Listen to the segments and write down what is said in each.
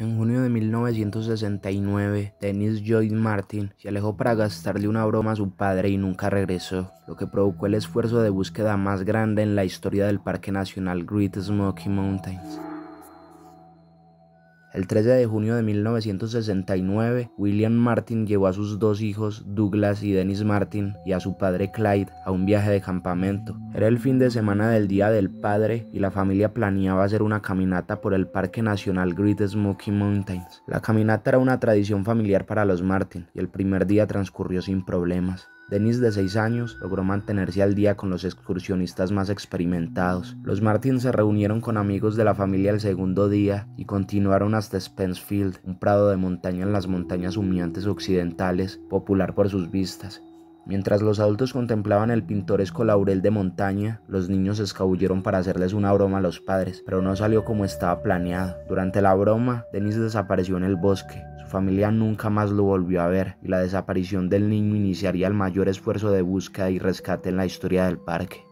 En junio de 1969, Dennis Joyce Martin se alejó para gastarle una broma a su padre y nunca regresó, lo que provocó el esfuerzo de búsqueda más grande en la historia del Parque Nacional Great Smoky Mountains. El 13 de junio de 1969, William Martin llevó a sus dos hijos, Douglas y Dennis Martin, y a su padre Clyde a un viaje de campamento. Era el fin de semana del Día del Padre y la familia planeaba hacer una caminata por el Parque Nacional Great Smoky Mountains. La caminata era una tradición familiar para los Martin y el primer día transcurrió sin problemas. Dennis, de 6 años, logró mantenerse al día con los excursionistas más experimentados. Los Martins se reunieron con amigos de la familia el segundo día y continuaron hasta Spencefield, un prado de montaña en las montañas humillantes occidentales, popular por sus vistas. Mientras los adultos contemplaban el pintoresco laurel de montaña, los niños se escabulleron para hacerles una broma a los padres, pero no salió como estaba planeado. Durante la broma, Dennis desapareció en el bosque familia nunca más lo volvió a ver y la desaparición del niño iniciaría el mayor esfuerzo de búsqueda y rescate en la historia del parque.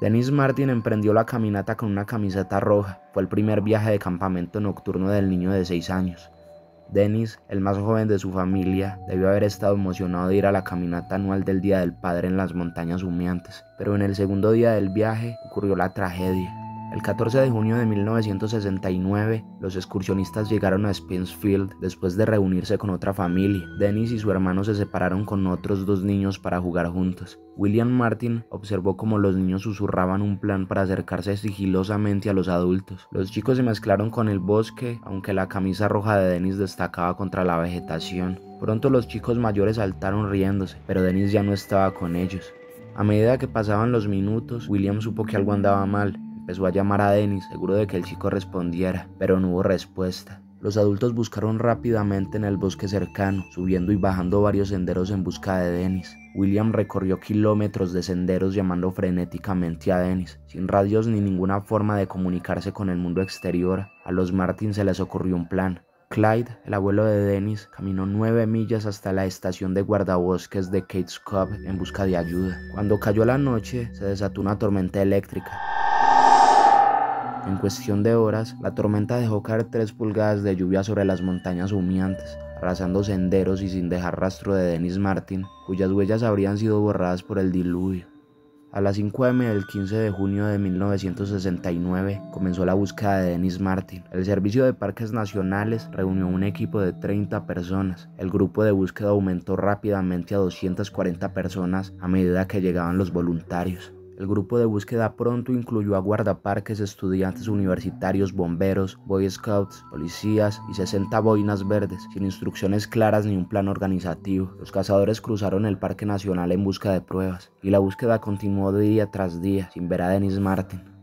Dennis Martin emprendió la caminata con una camiseta roja, fue el primer viaje de campamento nocturno del niño de 6 años. Dennis, el más joven de su familia, debió haber estado emocionado de ir a la caminata anual del Día del Padre en las montañas humeantes, pero en el segundo día del viaje ocurrió la tragedia. El 14 de junio de 1969, los excursionistas llegaron a Spinsfield después de reunirse con otra familia. Dennis y su hermano se separaron con otros dos niños para jugar juntos. William Martin observó cómo los niños susurraban un plan para acercarse sigilosamente a los adultos. Los chicos se mezclaron con el bosque, aunque la camisa roja de Dennis destacaba contra la vegetación. Pronto los chicos mayores saltaron riéndose, pero Dennis ya no estaba con ellos. A medida que pasaban los minutos, William supo que algo andaba mal Empezó a llamar a Dennis, seguro de que el chico respondiera, pero no hubo respuesta. Los adultos buscaron rápidamente en el bosque cercano, subiendo y bajando varios senderos en busca de Dennis. William recorrió kilómetros de senderos llamando frenéticamente a Dennis, sin radios ni ninguna forma de comunicarse con el mundo exterior. A los Martins se les ocurrió un plan. Clyde, el abuelo de Dennis, caminó nueve millas hasta la estación de guardabosques de Kate's Cove en busca de ayuda. Cuando cayó la noche, se desató una tormenta eléctrica. En cuestión de horas, la tormenta dejó caer tres pulgadas de lluvia sobre las montañas humeantes, arrasando senderos y sin dejar rastro de Denis Martin, cuyas huellas habrían sido borradas por el diluvio. A las 5 m del 15 de junio de 1969 comenzó la búsqueda de Dennis Martin. El Servicio de Parques Nacionales reunió un equipo de 30 personas. El grupo de búsqueda aumentó rápidamente a 240 personas a medida que llegaban los voluntarios. El grupo de búsqueda pronto incluyó a guardaparques, estudiantes universitarios, bomberos, boy scouts, policías y 60 boinas verdes, sin instrucciones claras ni un plan organizativo. Los cazadores cruzaron el Parque Nacional en busca de pruebas, y la búsqueda continuó día tras día, sin ver a Dennis Martin.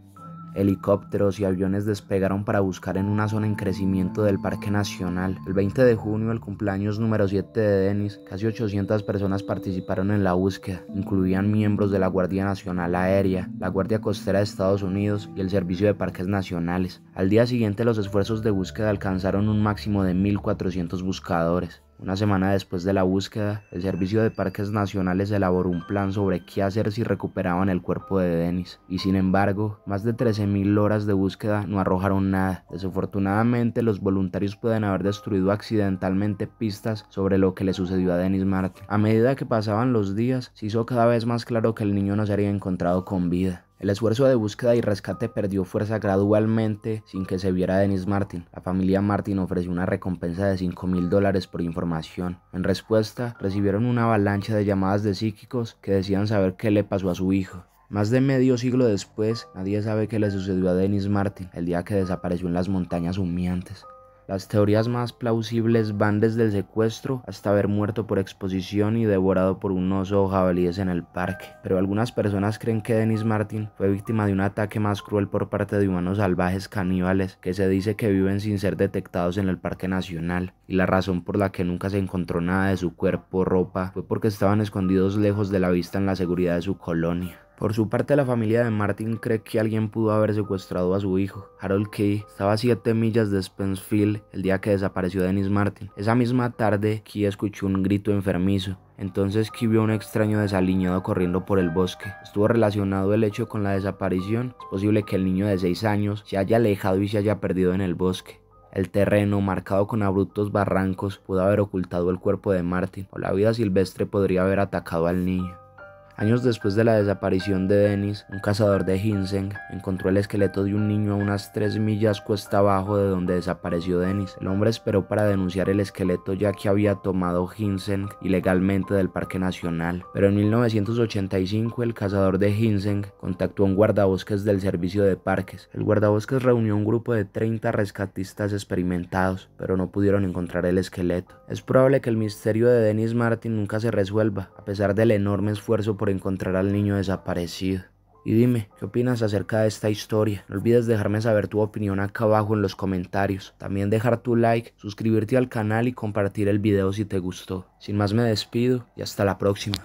Helicópteros y aviones despegaron para buscar en una zona en crecimiento del Parque Nacional. El 20 de junio, el cumpleaños número 7 de Dennis, casi 800 personas participaron en la búsqueda. Incluían miembros de la Guardia Nacional Aérea, la Guardia Costera de Estados Unidos y el Servicio de Parques Nacionales. Al día siguiente, los esfuerzos de búsqueda alcanzaron un máximo de 1.400 buscadores. Una semana después de la búsqueda, el Servicio de Parques Nacionales elaboró un plan sobre qué hacer si recuperaban el cuerpo de Dennis, y sin embargo, más de 13.000 horas de búsqueda no arrojaron nada. Desafortunadamente, los voluntarios pueden haber destruido accidentalmente pistas sobre lo que le sucedió a Dennis Martin. A medida que pasaban los días, se hizo cada vez más claro que el niño no se había encontrado con vida. El esfuerzo de búsqueda y rescate perdió fuerza gradualmente sin que se viera a Dennis Martin. La familia Martin ofreció una recompensa de 5 mil dólares por información. En respuesta, recibieron una avalancha de llamadas de psíquicos que decían saber qué le pasó a su hijo. Más de medio siglo después, nadie sabe qué le sucedió a Dennis Martin el día que desapareció en las montañas humeantes. Las teorías más plausibles van desde el secuestro hasta haber muerto por exposición y devorado por un oso o jabalíes en el parque, pero algunas personas creen que Dennis Martin fue víctima de un ataque más cruel por parte de humanos salvajes caníbales que se dice que viven sin ser detectados en el Parque Nacional, y la razón por la que nunca se encontró nada de su cuerpo o ropa fue porque estaban escondidos lejos de la vista en la seguridad de su colonia. Por su parte, la familia de Martin cree que alguien pudo haber secuestrado a su hijo. Harold Key estaba a 7 millas de Spencefield el día que desapareció Dennis Martin. Esa misma tarde, Key escuchó un grito enfermizo. Entonces Key vio a un extraño desaliñado corriendo por el bosque. Estuvo relacionado el hecho con la desaparición. Es posible que el niño de 6 años se haya alejado y se haya perdido en el bosque. El terreno, marcado con abruptos barrancos, pudo haber ocultado el cuerpo de Martin, o la vida silvestre podría haber atacado al niño. Años después de la desaparición de Dennis, un cazador de ginseng encontró el esqueleto de un niño a unas 3 millas cuesta abajo de donde desapareció Dennis. El hombre esperó para denunciar el esqueleto ya que había tomado ginseng ilegalmente del Parque Nacional. Pero en 1985 el cazador de ginseng contactó a un guardabosques del Servicio de Parques. El guardabosques reunió un grupo de 30 rescatistas experimentados, pero no pudieron encontrar el esqueleto. Es probable que el misterio de Dennis Martin nunca se resuelva, a pesar del enorme esfuerzo por encontrar al niño desaparecido. Y dime, ¿qué opinas acerca de esta historia? No olvides dejarme saber tu opinión acá abajo en los comentarios. También dejar tu like, suscribirte al canal y compartir el video si te gustó. Sin más me despido y hasta la próxima.